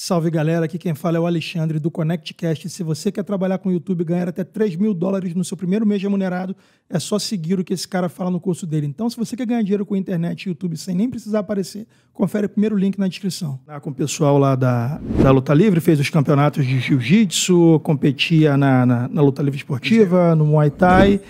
Salve galera, aqui quem fala é o Alexandre do ConnectCast. Se você quer trabalhar com o YouTube e ganhar até 3 mil dólares no seu primeiro mês remunerado, é só seguir o que esse cara fala no curso dele. Então, se você quer ganhar dinheiro com a internet e YouTube sem nem precisar aparecer, confere o primeiro link na descrição. Com o pessoal lá da, da Luta Livre, fez os campeonatos de jiu-jitsu, competia na, na, na, Luta Livre Esportiva, no Muay Thai.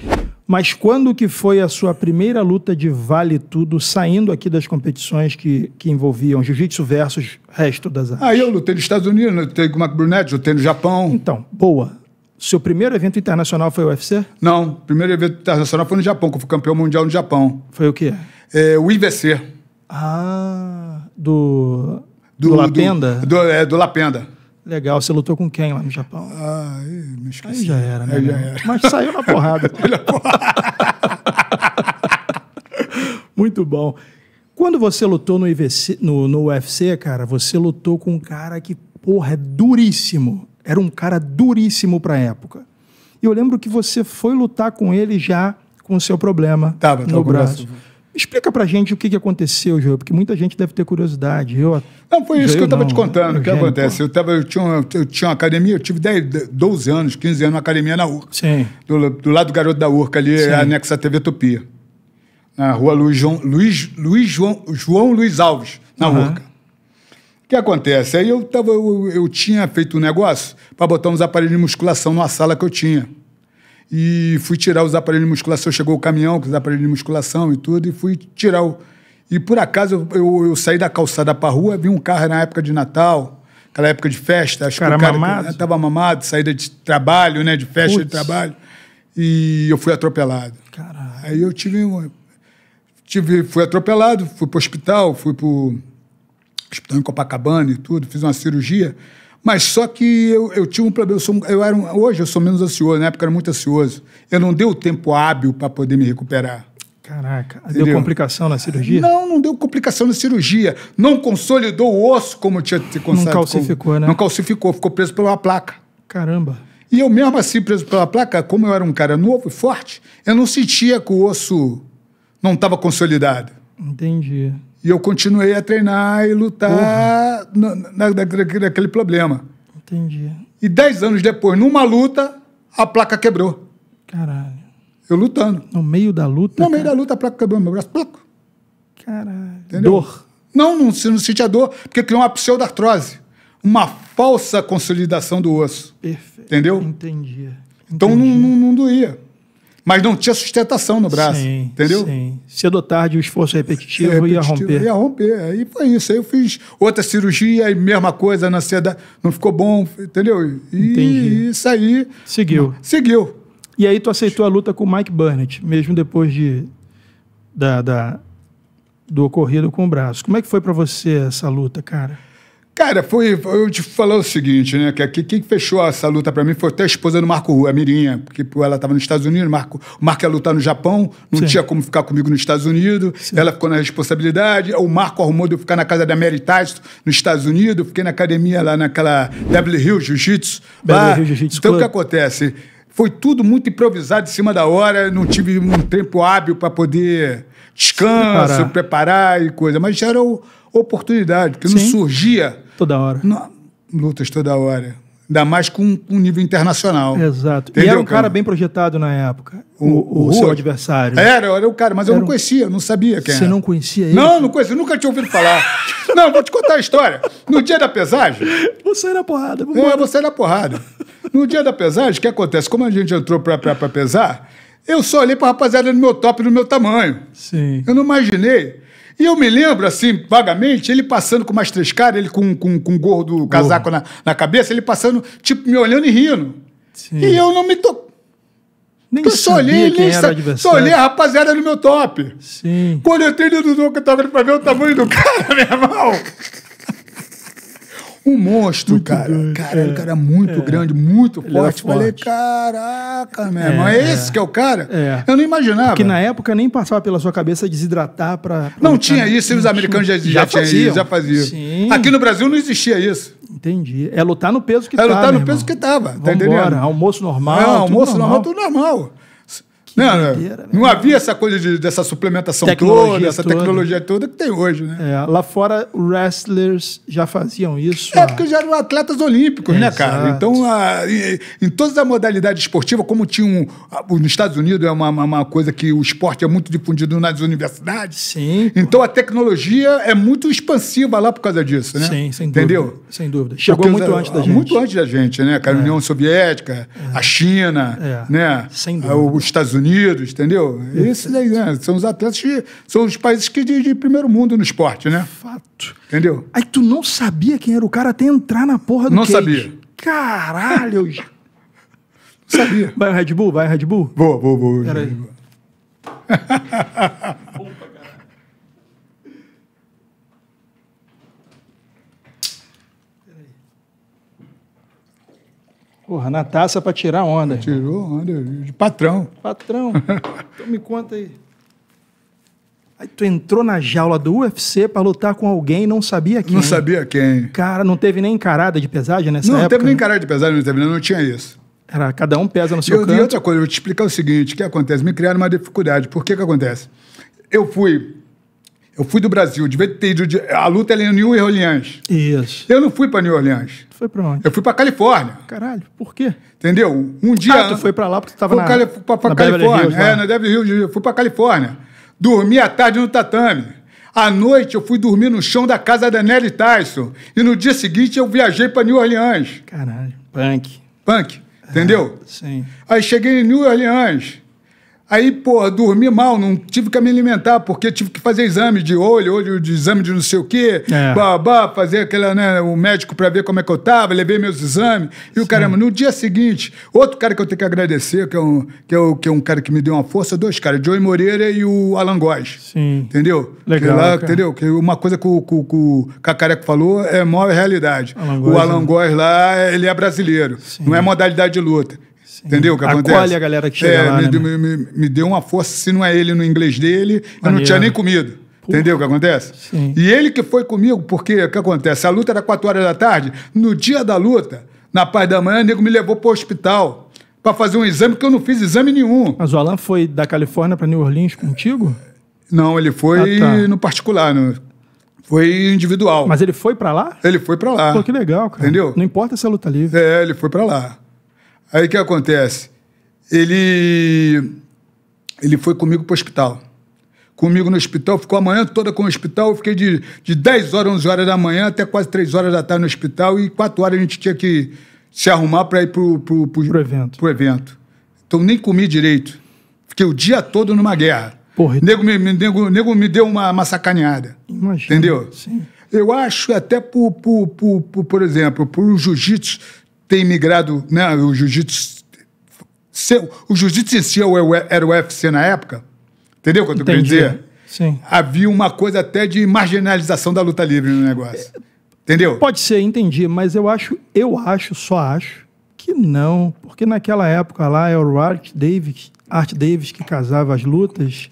Mas quando que foi a sua primeira luta de vale tudo, saindo aqui das competições que, que envolviam jiu-jitsu versus resto das artes? Ah, eu lutei nos Estados Unidos, lutei com o Mark Brunetti, lutei no Japão. Então, boa. Seu primeiro evento internacional foi o UFC? Não, primeiro evento internacional foi no Japão, que eu fui campeão mundial no Japão. Foi o quê? É, o IVC. Ah, do... Do, do Lapenda? Do, do, é, do Lapenda. Legal, você lutou com quem lá no Japão? Ah, não esqueci. Aí já era, né? Já era. Mas saiu na porrada. Muito bom. Quando você lutou no, IVC, no, no UFC, cara, você lutou com um cara que, porra, é duríssimo. Era um cara duríssimo pra época. E eu lembro que você foi lutar com ele já com o seu problema Tava, no braço. braço. Explica pra gente o que, que aconteceu, João, porque muita gente deve ter curiosidade. Eu, não, foi isso que eu estava te contando. O que acontece? Eu, tava, eu, tinha uma, eu tinha uma academia, eu tive 10, 12 anos, 15 anos na academia na URCA. Sim. Do, do lado do garoto da URCA, ali, anexo à TV Topia. Na rua Luiz João Luiz, Luiz, João, João Luiz Alves, na uhum. URCA. O que acontece? Aí eu, tava, eu, eu tinha feito um negócio para botar uns aparelhos de musculação numa sala que eu tinha e fui tirar os aparelhos de musculação. Chegou o caminhão com os aparelhos de musculação e tudo, e fui tirar o. E por acaso eu, eu, eu saí da calçada para rua, vi um carro na época de Natal, aquela época de festa, acho cara que o cara mamado. tava mamado, saída de trabalho, né, de festa de trabalho, e eu fui atropelado. Caralho. Aí eu tive um tive fui atropelado, fui para o hospital, fui para hospital em Copacabana e tudo, fiz uma cirurgia. Mas só que eu, eu tinha um problema. Eu, sou, eu era um, hoje eu sou menos ansioso, na época eu era muito ansioso. Eu não dei o tempo hábil para poder me recuperar. Caraca, Entendeu? deu complicação na cirurgia? Não, não deu complicação na cirurgia. Não consolidou o osso como tinha que consolidado. Não calcificou, como, né? Não calcificou, ficou preso pela placa. Caramba. E eu mesmo assim, preso pela placa, como eu era um cara novo e forte, eu não sentia que o osso não estava consolidado. Entendi. E eu continuei a treinar e lutar na, na, naquele problema. Entendi. E dez anos depois, numa luta, a placa quebrou. Caralho. Eu lutando. No meio da luta? No meio da luta, a placa quebrou meu braço. Placa. Caralho. Entendeu? Dor. Não, não, não sentia dor, porque criou uma pseudartrose. Uma falsa consolidação do osso. Perfeito. Entendeu? Entendi. Entendi. Então não, não, não doía mas não tinha sustentação no braço. Sim, entendeu? Sim. Cedo ou tarde, o esforço é repetitivo, repetitivo ia romper. Ia romper. Aí foi isso. Aí eu fiz outra cirurgia e mesma coisa na ansiedade. Não ficou bom, entendeu? E Entendi. isso aí. Seguiu. Seguiu. E aí tu aceitou a luta com o Mike Burnett, mesmo depois de, da, da do ocorrido com o braço. Como é que foi para você essa luta, cara? Cara, foi. Eu te falar o seguinte, né? Que quem fechou essa luta para mim foi até a esposa do Marco Rua, a Mirinha, porque pô, ela estava nos Estados Unidos, o Marco, o Marco ia lutar no Japão, não Sim. tinha como ficar comigo nos Estados Unidos, Sim. ela ficou na responsabilidade. O Marco arrumou de eu ficar na casa da Mary Tyson, nos Estados Unidos, fiquei na academia lá naquela W Hill Jiu-Jitsu. Jiu-Jitsu. Então o que acontece? Foi tudo muito improvisado em cima da hora, não tive um tempo hábil para poder descanso, preparar. preparar, e coisa. Mas era oportunidade, porque não surgia. Toda hora. lutas toda hora. Ainda mais com, um nível internacional. Exato. Entendeu, e era um cara, cara bem projetado na época, o, o, o, o seu adversário. Né? Era, era o cara, mas era eu não conhecia, um... não sabia quem Você era. não conhecia ele? Não, não conhecia, nunca tinha ouvido falar. não, vou te contar a história. No dia da pesagem... Você era porrada. É, você era porrada. No dia da pesagem, o que acontece? Como a gente entrou para pesar, eu só olhei para rapaziada no meu top, no meu tamanho. Sim. Eu não imaginei. E eu me lembro, assim, vagamente, ele passando com mais três caras, ele com, com, com do casaco na, na cabeça, ele passando, tipo, me olhando e rindo. Sim. E eu não me tocou. Nem então, só olhei, quem sa... só olhei a rapaziada no meu top. Sim. Quando eu entrei no Dudu que eu tava pra ver o tamanho do cara, meu irmão. Um monstro, muito cara. Doido, é. cara, é. muito é. grande, muito ele forte. É forte. Falei, caraca, meu irmão, é, é, esse que é o cara? É. Eu não imaginava. Que na época nem passava pela sua cabeça desidratar para. Não tinha isso, os americanos já, já, já faziam. Isso, já faziam. Sim. Aqui no Brasil não existia isso. Entendi. É lutar no peso que estava. É tá, lutar no irmão. peso que estava. Tá entendendo? Almoço normal. É, almoço normal, tudo normal. Né? Inteira, não havia essa coisa de, dessa suplementação tecnologia toda, essa toda. tecnologia toda que tem hoje, né? É, lá fora, wrestlers já faziam isso. É, porque já eram atletas olímpicos, né, cara? Então, a, em, em todas as modalidades esportivas, como tinha um, a, nos Estados Unidos, é uma, uma, uma, coisa que o esporte é muito difundido nas universidades. Sim. Então, pô. a tecnologia é muito expansiva lá por causa disso, né? Sim, sem Entendeu? dúvida. Sem dúvida. Chegou porque muito antes da ah, gente. Muito antes da gente, né? a é. União Soviética, é. a China, é. né? Sem ah, dúvida. Os Estados Unidos. Unidos, entendeu? É. esses aí, né? São os atletas que são os países que de, de, primeiro mundo no esporte, né? Fato. Entendeu? Aí tu não sabia quem era o cara até entrar na porra do Não cage. sabia. Caralho! sabia. Vai o Red Bull? Vai o Red Bull? boa boa boa. Peraí. Porra, na taça para tirar onda. Tirou onda de patrão. Patrão. então me conta aí. Aí tu entrou na jaula do UFC para lutar com alguém não sabia quem. Não sabia quem. Cara, não teve nem encarada de pesagem nessa não, época? Não, teve nem né? encarada de pesagem, não teve, não tinha isso. Era, cada um pesa no seu eu, canto. E outra coisa, eu vou te explicar o seguinte, o que acontece? Me criaram uma dificuldade. Por que que acontece? Eu fui eu fui do Brasil, devia ter ido. De, a luta era é em New Orleans. Isso. Eu não fui para New Orleans. Tu foi para onde? Eu fui para Califórnia. Caralho, por quê? Entendeu? Um dia. Ah, tu foi para lá porque tu tava na. Cali, pra, pra na Califórnia. Hills, né? é, na Beverly Hills. Eu fui para Califórnia. Dormi à tarde no tatame. À noite eu fui dormir no chão da casa da Nelly Tyson. E no dia seguinte eu viajei para New Orleans. Caralho. Punk. Punk. Entendeu? É, sim. Aí cheguei em New Orleans. Aí, pô, dormi mal, não tive que me alimentar, porque tive que fazer exame de olho, olho de exame de não sei o quê, é. babá, fazer aquela, né, o médico para ver como é que eu tava, levei meus exames. E o caramba, no dia seguinte, outro cara que eu tenho que agradecer, que é um, que é um, que é um cara que me deu uma força, dois caras, Joey Moreira e o Alan Góes. Sim. Entendeu? Legal. Que lá, entendeu? Que uma coisa que o, que, que o Cacareco falou é maior realidade. Alan Góes, o né? Alan Góes lá, ele é brasileiro, Sim. não é modalidade de luta. Entendeu o que acontece? Acolhe a galera que é, chega é, lá, me, né, deu, me, me, deu uma força, se não é ele no inglês dele, Maneiro. eu não tinha nem comido. Entendeu o que acontece? Sim. E ele que foi comigo, porque o que acontece? A luta era 4 horas da tarde. No dia da luta, na parte da manhã, o nego me levou para o hospital para fazer um exame, que eu não fiz exame nenhum. Mas o Alan foi da Califórnia para New Orleans contigo? Não, ele foi ah, tá. no particular, no, foi individual. Mas ele foi para lá? Ele foi para lá. Pô, que legal, cara. Entendeu? Não importa se é luta livre. É, ele foi para lá. Aí o que acontece? Ele, ele foi comigo para o hospital. Comigo no hospital, ficou a manhã toda com o hospital. Eu fiquei de, de 10 horas, 11 horas da manhã até quase 3 horas da tarde no hospital. E 4 horas a gente tinha que se arrumar para ir para o evento. Pro evento. Então nem comi direito. Fiquei o dia todo numa guerra. Porra. Nego me, me, nego, nego me deu uma, uma sacaneada. Imagina. Entendeu? Sim. Eu acho até por, por, por, por, por exemplo, por jiu-jitsu ter imigrado, né, o jiu-jitsu. O jiu-jitsu em si é é era o UFC na época. Entendeu o que eu quero dizer? Sim. Havia uma coisa até de marginalização da luta livre no negócio. Entendeu? Pode ser, entendi, mas eu acho, eu acho, só acho que não, porque naquela época lá era é o Art Davis, Art Davis que casava as lutas.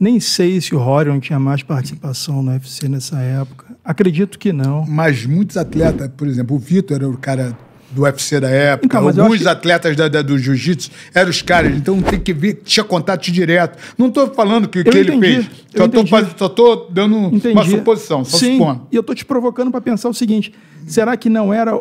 Nem sei se o Horion tinha mais participação no UFC nessa época. Acredito que não. Mas muitos atletas, por exemplo, o Vitor era o cara do UFC da época, então, alguns achei... atletas da, da, do jiu-jitsu eram os caras, então tem que ver tinha contato direto. Não estou falando que, que ele fez, só estou dando entendi. uma suposição, só Sim, supondo. E eu estou te provocando para pensar o seguinte: será que não era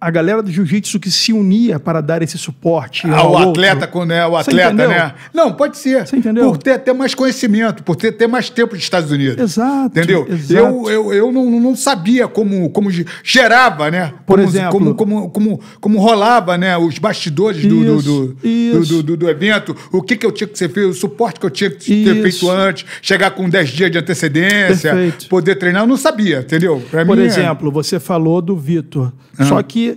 a galera do jiu-jitsu que se unia para dar esse suporte. Ah, ao né, o atleta, outro. quando é o atleta, né? Não, pode ser. Você entendeu? Por ter, até mais conhecimento, por ter, ter mais tempo nos Estados Unidos. Exato. Entendeu? Exato. Eu, eu, eu não, não sabia como, como gerava, né? Por como, exemplo. Como, como, como, como rolava, né? Os bastidores do, isso, do, do, do, do, do, evento, o que, que eu tinha que ser feito, o suporte que eu tinha que ter isso. feito antes, chegar com 10 dias de antecedência, Perfeito. poder treinar, eu não sabia, entendeu? Pra por mim, é exemplo, é... você falou do Vitor. Só ah. que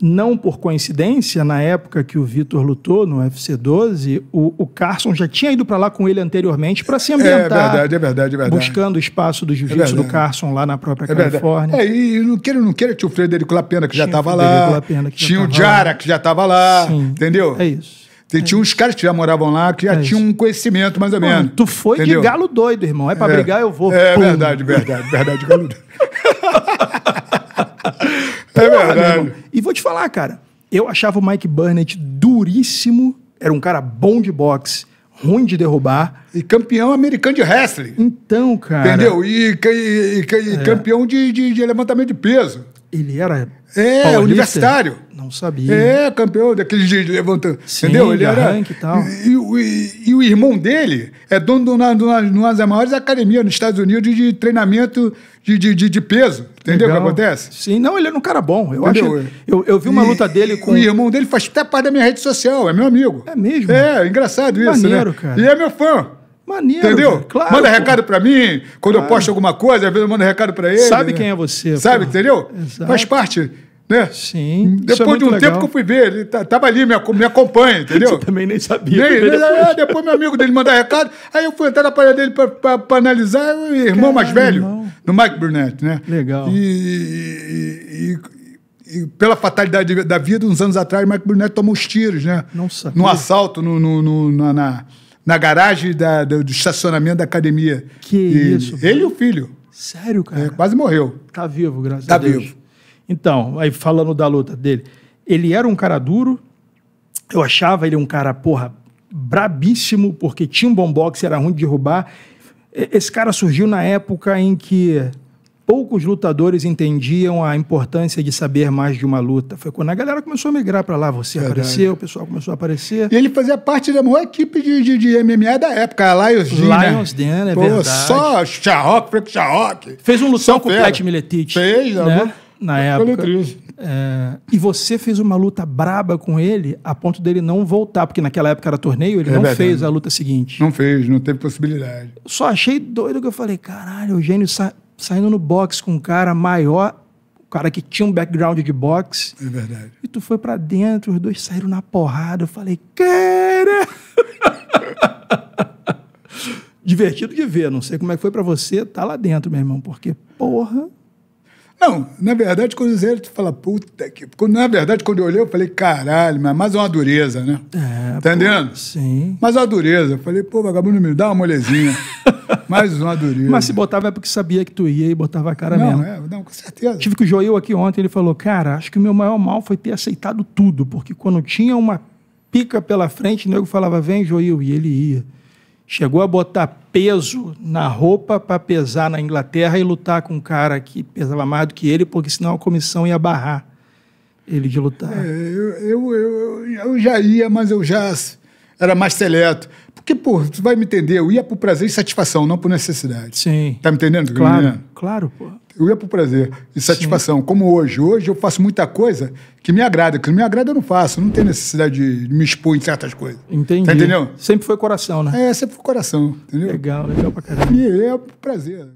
não por coincidência, na época que o Vitor lutou no UFC 12, o, o Carson já tinha ido para lá com ele anteriormente para se é ambientar. É verdade, é verdade, é verdade. Buscando o espaço do jiu-jitsu é do Carson lá na própria é Califórnia. É, e não queira, não queira, tinha o Frederico Lapena que tinha já estava lá. Lapena, tinha o Jara que já estava lá. Sim, entendeu? É isso. Tem, é tinha uns caras que já moravam lá, que já é tinham um conhecimento mais ou menos. Mano, tu foi entendeu? de galo doido, irmão. É pra é. brigar, eu vou. É Pum. verdade, verdade, verdade, galo doido. É verdade. E vou te falar, cara, eu achava o Mike Burnett duríssimo, era um cara bom de boxe, ruim de derrubar. E campeão americano de wrestling. Então, cara. Entendeu? E, e, e, e é. campeão de, de, de levantamento de peso. Ele era. É, universitário não sabia. É, campeão daqueles de levantando. Sim, entendeu? Ele era. tal. E, e, e, o irmão dele é dono de uma, de uma das maiores academias nos Estados Unidos de treinamento de, de, de, de peso. Entendeu o que acontece? Sim, não, ele é um cara bom. Eu acho. Eu, eu vi uma luta dele com. O irmão dele faz até parte da minha rede social, é meu amigo. É mesmo? É, engraçado isso. Né? Maneiro, né? cara. E é meu fã. Maneiro. Entendeu? claro. Manda recado pra mim, quando claro. eu posto alguma coisa, às vezes eu mando recado pra ele. Sabe né? quem é você. Sabe, entendeu? Exato. Faz parte né? Sim. Hum, é depois é de um legal. tempo que eu fui ver, ele estava ali, me, me acompanha, entendeu? Você também nem sabia. Nem, depois. É, depois meu amigo dele mandar recado, aí eu fui entrar na parede dele para analisar, o irmão Caralho, mais velho, irmão. do Mike Burnett, né? Legal. E, e, e, e, pela fatalidade da vida, uns anos atrás, o Mike Burnett tomou os tiros, né? Não sabia. Num assalto no, no, no na, na, na, garagem da, do, do, estacionamento da academia. Que e, isso. Ele e o filho. Sério, é, cara? É, quase morreu. Tá vivo, graças tá a Deus. Tá vivo. Então, aí falando da luta dele, ele era um cara duro, eu achava ele um cara, porra, brabíssimo, porque tinha um bom boxe, era ruim de derrubar. Esse cara surgiu na época em que poucos lutadores entendiam a importância de saber mais de uma luta. Foi quando a galera começou a migrar para lá. Você apareceu, o pessoal começou a aparecer. E ele fazia parte da maior equipe de, de, de MMA da época, a Lions Den. Lions né? Den, é Pô, verdade. Só Charrock, Frank Charrock. Fez um lutão com o Pet Miletic. Fez, né? Amor na época. Letriz. É, e você fez uma luta braba com ele a ponto dele não voltar, porque naquela época era torneio, ele é não verdade. fez a luta seguinte. Não fez, não teve possibilidade. Só achei doido que eu falei, caralho, o Gênio sa saindo no boxe com um cara maior, um cara que tinha um background de boxe. É verdade. E tu foi para dentro, os dois saíram na porrada, eu falei, cara... Divertido de ver, não sei como é que foi para você, tá lá dentro, meu irmão, porque, porra... Não, na verdade, quando olhei, tu fala, puta que. Na verdade, quando eu olhei, eu falei, caralho, mas é mais uma dureza, né? É. Tá entendendo? Sim. Mais uma dureza. Eu falei, pô, vagabundo, me dá uma molezinha. mais uma dureza. Mas se botava é porque sabia que tu ia e botava a cara não, mesmo. É, não, com certeza. Tive com o Joel aqui ontem, ele falou, cara, acho que o meu maior mal foi ter aceitado tudo, porque quando tinha uma pica pela frente, o nego falava, vem, Joel, e ele ia chegou a botar peso na roupa para pesar na Inglaterra e lutar com um cara que pesava mais do que ele, porque senão a comissão ia barrar ele de lutar. É, eu, eu, eu, eu já ia, mas eu já era mais seleto. Porque, pô, tu vai me entender, eu ia por prazer e satisfação, não por necessidade. Sim. Tá me entendendo? Claro, claro, pô. Eu ia por prazer e satisfação, Sim. como hoje. Hoje eu faço muita coisa que me agrada, que não me agrada eu não faço, não tenho necessidade de me expor em certas coisas. Tá Entendi. Tá entendendo? Sempre foi coração, né? É, sempre foi coração, entendeu? Legal, legal pra caramba. E é por prazer.